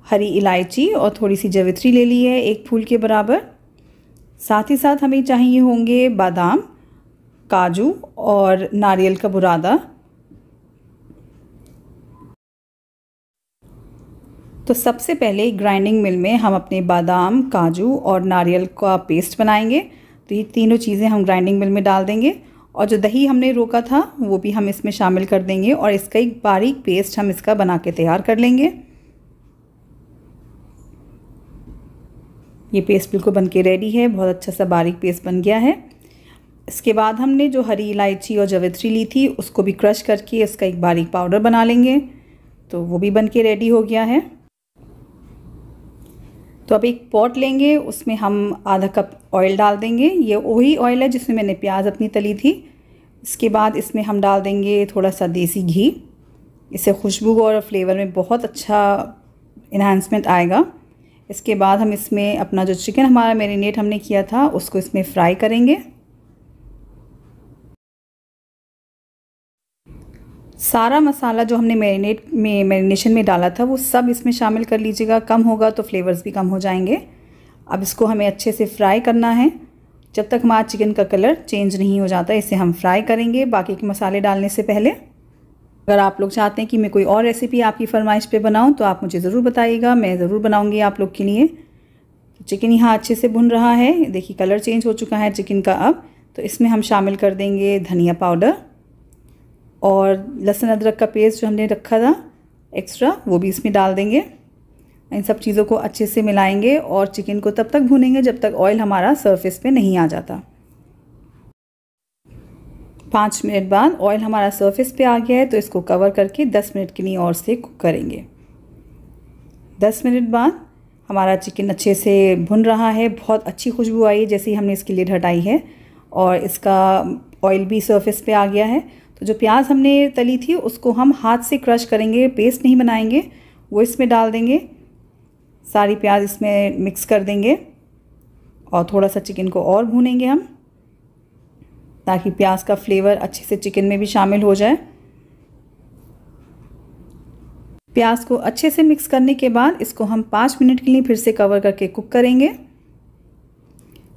हरी इलायची और थोड़ी सी जवित्री ले ली है एक फूल के बराबर साथ ही साथ हमें चाहिए होंगे बादाम काजू और नारियल का बुरादा तो सबसे पहले ग्राइंडिंग मिल में हम अपने बादाम काजू और नारियल का पेस्ट बनाएंगे तो ये तीनों चीज़ें हम ग्राइंडिंग मिल में डाल देंगे और जो दही हमने रोका था वो भी हम इसमें शामिल कर देंगे और इसका एक बारीक पेस्ट हम इसका बना के तैयार कर लेंगे ये पेस्ट बिल्कुल बन के रेडी है बहुत अच्छा सा बारीक पेस्ट बन गया है इसके बाद हमने जो हरी इलायची और जवित्री ली थी उसको भी क्रश करके इसका एक बारीक पाउडर बना लेंगे तो वो भी बन के रेडी हो गया है तो अब एक पॉट लेंगे उसमें हम आधा कप ऑयल डाल देंगे ये वही ऑयल है जिसमें मैंने प्याज अपनी तली थी इसके बाद इसमें हम डाल देंगे थोड़ा सा देसी घी इससे खुशबू और फ्लेवर में बहुत अच्छा इन्हांसमेंट आएगा इसके बाद हम इसमें अपना जो चिकन हमारा मेरीनेट हमने किया था उसको इसमें फ्राई करेंगे सारा मसाला जो हमने मैरिनेट में मैरिनेशन में डाला था वो सब इसमें शामिल कर लीजिएगा कम होगा तो फ्लेवर्स भी कम हो जाएंगे अब इसको हमें अच्छे से फ्राई करना है जब तक हमारा चिकन का कलर चेंज नहीं हो जाता इसे हम फ्राई करेंगे बाकी के मसाले डालने से पहले अगर आप लोग चाहते हैं कि मैं कोई और रेसिपी आपकी फरमाइश पे बनाऊं तो आप मुझे ज़रूर बताइएगा मैं ज़रूर बनाऊंगी आप लोग के लिए चिकन यहाँ अच्छे से भुन रहा है देखिए कलर चेंज हो चुका है चिकन का अब तो इसमें हम शामिल कर देंगे धनिया पाउडर और लहसुन अदरक का पेस्ट जो हमने रखा था एक्स्ट्रा वो भी इसमें डाल देंगे इन सब चीज़ों को अच्छे से मिलाएंगे और चिकन को तब तक भूनेंगे जब तक ऑयल हमारा सरफेस पे नहीं आ जाता पाँच मिनट बाद ऑयल हमारा सरफेस पे आ गया है तो इसको कवर करके दस मिनट के लिए और से कुक करेंगे दस मिनट बाद हमारा चिकन अच्छे से भुन रहा है बहुत अच्छी खुशबू आई है जैसे ही हमने इसकी लिड हटाई है और इसका ऑयल भी सरफेस पे आ गया है तो जो प्याज हमने तली थी उसको हम हाथ से क्रश करेंगे पेस्ट नहीं बनाएंगे वो इसमें डाल देंगे सारी प्याज इसमें मिक्स कर देंगे और थोड़ा सा चिकन को और भूनेंगे हम ताकि प्याज का फ्लेवर अच्छे से चिकन में भी शामिल हो जाए प्याज को अच्छे से मिक्स करने के बाद इसको हम पाँच मिनट के लिए फिर से कवर करके कुक करेंगे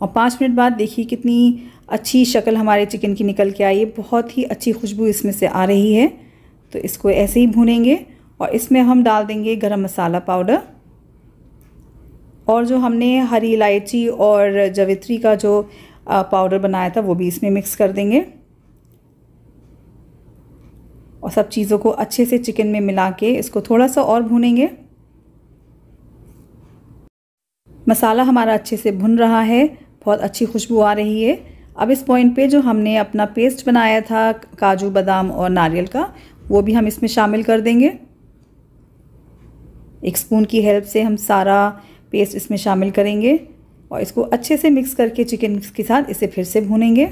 और पाँच मिनट बाद देखिए कितनी अच्छी शक्ल हमारे चिकन की निकल के आई है बहुत ही अच्छी खुशबू इसमें से आ रही है तो इसको ऐसे ही भूनेंगे और इसमें हम डाल देंगे गरम मसाला पाउडर और जो हमने हरी इलायची और जवित्री का जो पाउडर बनाया था वो भी इसमें मिक्स कर देंगे और सब चीज़ों को अच्छे से चिकन में मिला के इसको थोड़ा सा और भूनेंगे मसाला हमारा अच्छे से भुन रहा है बहुत अच्छी खुशबू आ रही है अब इस पॉइंट पे जो हमने अपना पेस्ट बनाया था काजू बादाम और नारियल का वो भी हम इसमें शामिल कर देंगे एक स्पून की हेल्प से हम सारा पेस्ट इसमें शामिल करेंगे और इसको अच्छे से मिक्स करके चिकन के साथ इसे फिर से भूनेंगे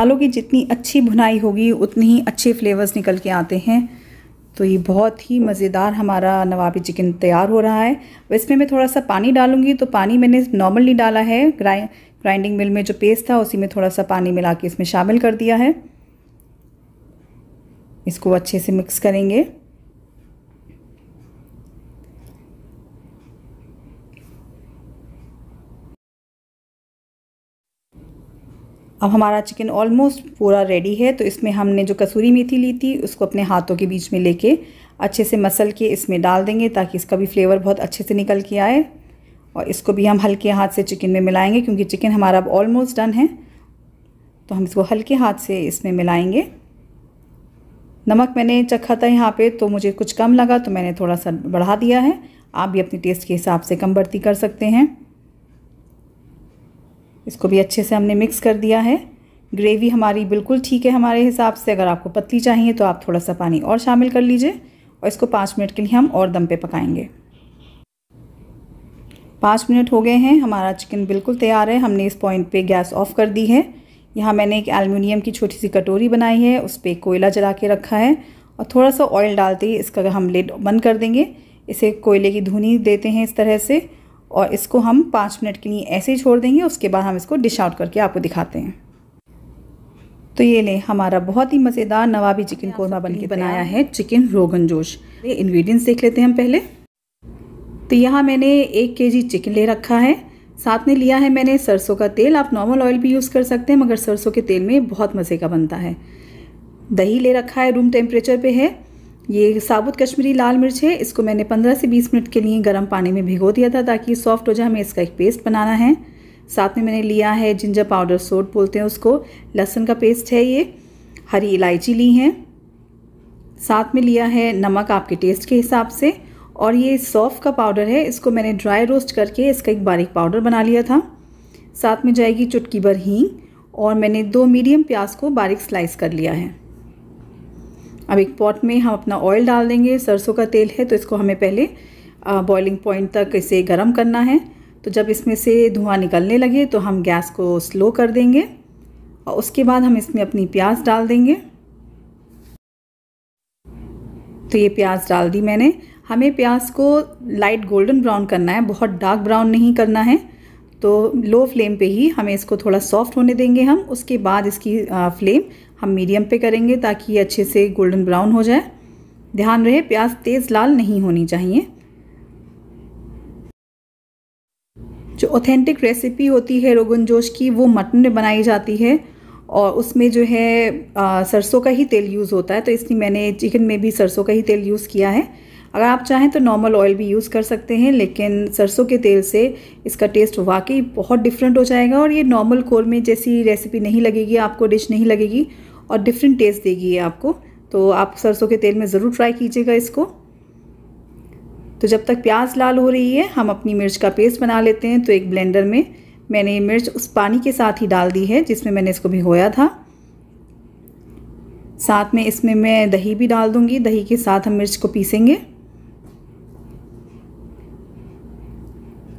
मसालों की जितनी अच्छी भुनाई होगी उतनी ही अच्छे फ्लेवर्स निकल के आते हैं तो ये बहुत ही मज़ेदार हमारा नवाबी चिकन तैयार हो रहा है इसमें मैं थोड़ा सा पानी डालूंगी तो पानी मैंने नॉर्मली डाला है ग्राइ ग्राइंडिंग मिल में जो पेस्ट था उसी में थोड़ा सा पानी मिला के इसमें शामिल कर दिया है इसको अच्छे से मिक्स करेंगे अब हमारा चिकन ऑलमोस्ट पूरा रेडी है तो इसमें हमने जो कसूरी मेथी ली थी उसको अपने हाथों के बीच में लेके अच्छे से मसल के इसमें डाल देंगे ताकि इसका भी फ्लेवर बहुत अच्छे से निकल के आए और इसको भी हम हल्के हाथ से चिकन में मिलाएंगे क्योंकि चिकन हमारा अब ऑलमोस्ट डन है तो हम इसको हल्के हाथ से इसमें मिलाएंगे नमक मैंने चखा था यहाँ पे तो मुझे कुछ कम लगा तो मैंने थोड़ा सा बढ़ा दिया है आप भी अपने टेस्ट के हिसाब से कम बढ़ती कर सकते हैं इसको भी अच्छे से हमने मिक्स कर दिया है ग्रेवी हमारी बिल्कुल ठीक है हमारे हिसाब से अगर आपको पतली चाहिए तो आप थोड़ा सा पानी और शामिल कर लीजिए और इसको पाँच मिनट के लिए हम और दम पे पकाएंगे पाँच मिनट हो गए हैं हमारा चिकन बिल्कुल तैयार है हमने इस पॉइंट पे गैस ऑफ कर दी है यहाँ मैंने एक एलमिनियम की छोटी सी कटोरी बनाई है उस पर कोयला जला के रखा है और थोड़ा सा ऑयल डालते ही इसका हम लेड बंद कर देंगे इसे कोयले की धुनी देते हैं इस तरह से और इसको हम पाँच मिनट के लिए ऐसे ही छोड़ देंगे उसके बाद हम इसको डिश आउट करके आपको दिखाते हैं तो ये ले हमारा बहुत ही मज़ेदार नवाबी चिकन कौरमा बन के बनाया है चिकन रोगन जोश ये इन्ग्रीडियंट्स देख लेते हैं हम पहले तो यहाँ मैंने एक के जी चिकन ले रखा है साथ में लिया है मैंने सरसों का तेल आप नॉर्मल ऑयल भी यूज़ कर सकते हैं मगर सरसों के तेल में बहुत मज़े का बनता है दही ले रखा है रूम टेम्परेचर पे है ये साबुत कश्मीरी लाल मिर्च है इसको मैंने 15 से 20 मिनट के लिए गर्म पानी में भिगो दिया था ताकि सॉफ्ट हो जाए हमें इसका एक पेस्ट बनाना है साथ में मैंने लिया है जिंजर पाउडर सोट बोलते हैं उसको लहसुन का पेस्ट है ये हरी इलायची ली है साथ में लिया है नमक आपके टेस्ट के हिसाब से और ये सौफ़ का पाउडर है इसको मैंने ड्राई रोस्ट करके इसका एक बारीक पाउडर बना लिया था साथ में जाएगी चुटकी भर हींग और मैंने दो मीडियम प्याज को बारीक स्लाइस कर लिया है अब एक पॉट में हम अपना ऑयल डाल देंगे सरसों का तेल है तो इसको हमें पहले बॉइलिंग पॉइंट तक इसे गर्म करना है तो जब इसमें से धुआं निकलने लगे तो हम गैस को स्लो कर देंगे और उसके बाद हम इसमें अपनी प्याज डाल देंगे तो ये प्याज डाल दी मैंने हमें प्याज को लाइट गोल्डन ब्राउन करना है बहुत डार्क ब्राउन नहीं करना है तो लो फ्लेम पे ही हमें इसको थोड़ा सॉफ्ट होने देंगे हम उसके बाद इसकी फ्लेम हम मीडियम पे करेंगे ताकि ये अच्छे से गोल्डन ब्राउन हो जाए ध्यान रहे प्याज तेज़ लाल नहीं होनी चाहिए जो ऑथेंटिक रेसिपी होती है रोगन जोश की वो मटन में बनाई जाती है और उसमें जो है आ, सरसों का ही तेल यूज़ होता है तो इसलिए मैंने चिकन में भी सरसों का ही तेल यूज़ किया है अगर आप चाहें तो नॉर्मल ऑयल भी यूज़ कर सकते हैं लेकिन सरसों के तेल से इसका टेस्ट वाकई बहुत डिफरेंट हो जाएगा और ये नॉर्मल कोर में जैसी रेसिपी नहीं लगेगी आपको डिश नहीं लगेगी और डिफरेंट टेस्ट देगी ये आपको तो आप सरसों के तेल में ज़रूर ट्राई कीजिएगा इसको तो जब तक प्याज लाल हो रही है हम अपनी मिर्च का पेस्ट बना लेते हैं तो एक ब्लेंडर में मैंने ये मिर्च उस पानी के साथ ही डाल दी है जिसमें मैंने इसको भिगोया था साथ में इसमें मैं दही भी डाल दूंगी दही के साथ हम मिर्च को पीसेंगे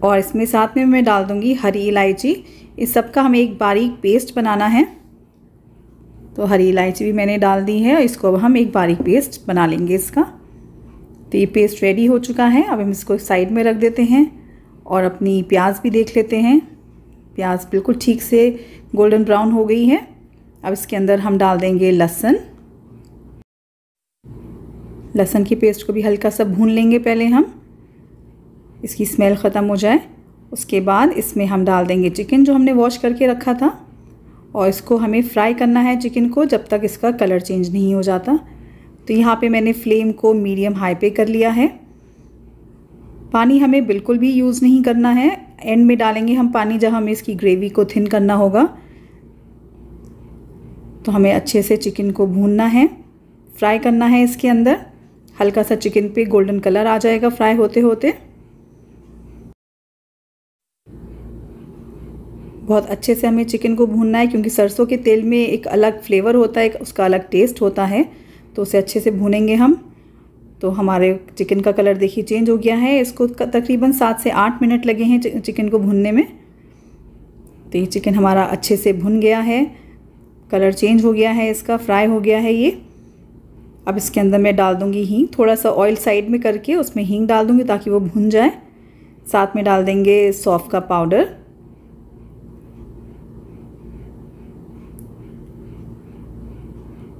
और इसमें साथ में मैं डाल दूंगी हरी इलायची इस सब का हमें एक बारीक पेस्ट बनाना है तो हरी इलायची भी मैंने डाल दी है इसको अब हम एक बारीक पेस्ट बना लेंगे इसका तो ये पेस्ट रेडी हो चुका है अब हम इसको साइड में रख देते हैं और अपनी प्याज भी देख लेते हैं प्याज बिल्कुल ठीक से गोल्डन ब्राउन हो गई है अब इसके अंदर हम डाल देंगे लहसुन लहसुन की पेस्ट को भी हल्का सा भून लेंगे पहले हम इसकी स्मेल ख़त्म हो जाए उसके बाद इसमें हम डाल देंगे चिकन जो हमने वॉश करके रखा था और इसको हमें फ्राई करना है चिकन को जब तक इसका कलर चेंज नहीं हो जाता तो यहाँ पे मैंने फ्लेम को मीडियम हाई पे कर लिया है पानी हमें बिल्कुल भी यूज़ नहीं करना है एंड में डालेंगे हम पानी जब हमें इसकी ग्रेवी को थिन करना होगा तो हमें अच्छे से चिकन को भूनना है फ्राई करना है इसके अंदर हल्का सा चिकन पे गोल्डन कलर आ जाएगा फ्राई होते होते बहुत अच्छे से हमें चिकन को भूनना है क्योंकि सरसों के तेल में एक अलग फ्लेवर होता है उसका अलग टेस्ट होता है तो उसे अच्छे से भूनेंगे हम तो हमारे चिकन का कलर देखिए चेंज हो गया है इसको तकरीबन सात से आठ मिनट लगे हैं चिकन को भूनने में तो ये चिकन हमारा अच्छे से भुन गया है कलर चेंज हो गया है इसका फ्राई हो गया है ये अब इसके अंदर मैं डाल दूँगी हींग थोड़ा सा ऑयल साइड में करके उसमें हींग डाल दूँगी ताकि वो भुन जाए साथ में डाल देंगे सौफ़ का पाउडर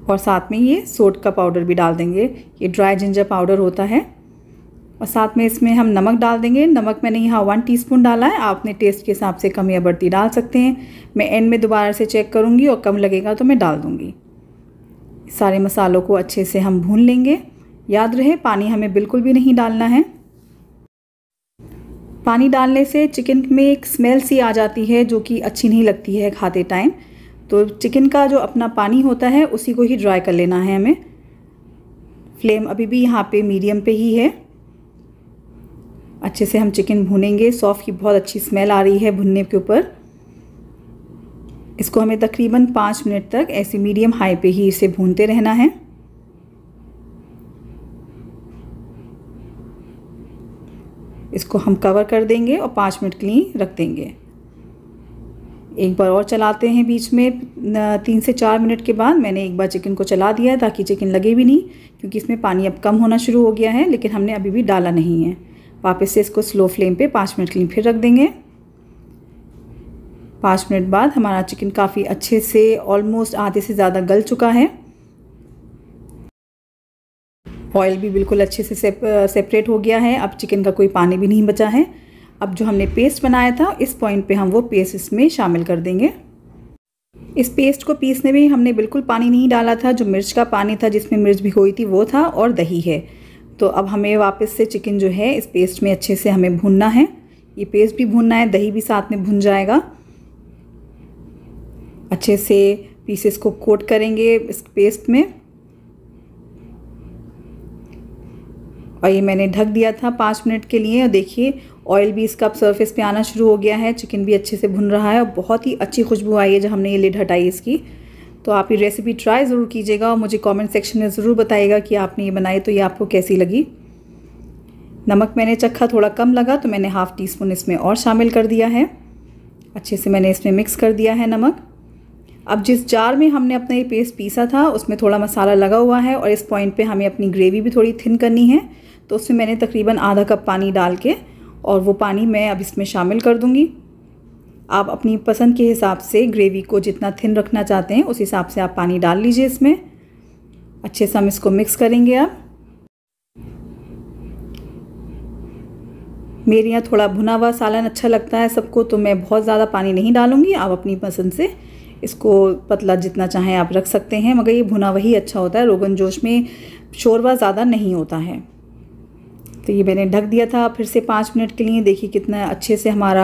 और साथ में ये सोट का पाउडर भी डाल देंगे ये ड्राई जिंजर पाउडर होता है और साथ में इसमें हम नमक डाल देंगे नमक मैंने यहाँ वन टीस्पून डाला है आप अपने टेस्ट के हिसाब से कम या बढ़ती डाल सकते हैं मैं एंड में दोबारा से चेक करूँगी और कम लगेगा तो मैं डाल दूँगी सारे मसालों को अच्छे से हम भून लेंगे याद रहे पानी हमें बिल्कुल भी नहीं डालना है पानी डालने से चिकन में एक स्मेल सी आ जाती है जो कि अच्छी नहीं लगती है खाते टाइम तो चिकन का जो अपना पानी होता है उसी को ही ड्राई कर लेना है हमें फ्लेम अभी भी यहाँ पे मीडियम पे ही है अच्छे से हम चिकन भूनेंगे सौफ़ की बहुत अच्छी स्मेल आ रही है भुनने के ऊपर इसको हमें तकरीबन पाँच मिनट तक ऐसे मीडियम हाई पे ही इसे भूनते रहना है इसको हम कवर कर देंगे और पाँच मिनट के लिए रख देंगे एक बार और चलाते हैं बीच में तीन से चार मिनट के बाद मैंने एक बार चिकन को चला दिया है ताकि चिकन लगे भी नहीं क्योंकि इसमें पानी अब कम होना शुरू हो गया है लेकिन हमने अभी भी डाला नहीं है वापस से इसको स्लो फ्लेम पे पाँच मिनट के लिए फिर रख देंगे पाँच मिनट बाद हमारा चिकन काफ़ी अच्छे से ऑलमोस्ट आधे से ज़्यादा गल चुका है ऑयल भी बिल्कुल अच्छे से सेपरेट हो गया है अब चिकन का कोई पानी भी नहीं बचा है अब जो हमने पेस्ट बनाया था इस पॉइंट पे हम वो पेस्ट इसमें शामिल कर देंगे इस पेस्ट को पीसने में हमने बिल्कुल पानी नहीं डाला था जो मिर्च का पानी था जिसमें मिर्च भिगोई थी वो था और दही है तो अब हमें वापस से चिकन जो है इस पेस्ट में अच्छे से हमें भूनना है ये पेस्ट भी भूनना है दही भी साथ में भुन जाएगा अच्छे से पीसेस को कोट करेंगे इस पेस्ट में और ये मैंने ढक दिया था पाँच मिनट के लिए और देखिए ऑयल भी इसका अब सरफेस पे आना शुरू हो गया है चिकन भी अच्छे से भुन रहा है और बहुत ही अच्छी खुशबू आई है जब हमने ये लिड हटाई इसकी तो आप ये रेसिपी ट्राई ज़रूर कीजिएगा और मुझे कमेंट सेक्शन में ज़रूर बताइएगा कि आपने ये बनाई तो ये आपको कैसी लगी नमक मैंने चखा थोड़ा कम लगा तो मैंने हाफ़ टी स्पून इसमें और शामिल कर दिया है अच्छे से मैंने इसमें मिक्स कर दिया है नमक अब जिस जार में हमने अपना ये पेस्ट पीसा था उसमें थोड़ा मसाला लगा हुआ है और इस पॉइंट पे हमें अपनी ग्रेवी भी थोड़ी थिन करनी है तो उसमें मैंने तकरीबन आधा कप पानी डाल के और वो पानी मैं अब इसमें शामिल कर दूँगी आप अपनी पसंद के हिसाब से ग्रेवी को जितना थिन रखना चाहते हैं उस हिसाब से आप पानी डाल लीजिए इसमें अच्छे से हम इसको मिक्स करेंगे आप मेरे यहाँ थोड़ा भुना हुआ सालन अच्छा लगता है सबको तो मैं बहुत ज़्यादा पानी नहीं डालूँगी आप अपनी पसंद से इसको पतला जितना चाहें आप रख सकते हैं मगर ये भुना वही अच्छा होता है रोगन जोश में शोरबा ज़्यादा नहीं होता है तो ये मैंने ढक दिया था फिर से पाँच मिनट के लिए देखिए कितना अच्छे से हमारा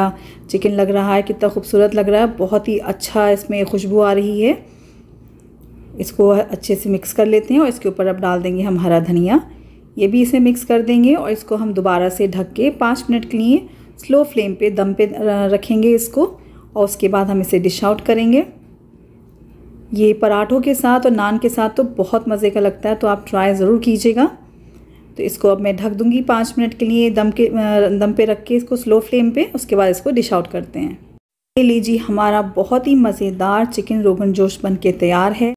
चिकन लग रहा है कितना खूबसूरत लग रहा है बहुत ही अच्छा इसमें खुशबू आ रही है इसको अच्छे से मिक्स कर लेते हैं और इसके ऊपर अब डाल देंगे हम हरा धनिया ये भी इसे मिक्स कर देंगे और इसको हम दोबारा से ढक के पाँच मिनट के लिए स्लो फ्लेम पे दम पे रखेंगे इसको और उसके बाद हम इसे डिश आउट करेंगे ये पराठों के साथ और नान के साथ तो बहुत मज़े का लगता है तो आप ट्राई ज़रूर कीजिएगा तो इसको अब मैं ढक दूंगी पाँच मिनट के लिए दम के दम पे रख के इसको स्लो फ्लेम पे उसके बाद इसको डिश आउट करते हैं ले लीजिए हमारा बहुत ही मज़ेदार चिकन रोगन जोश बन के तैयार है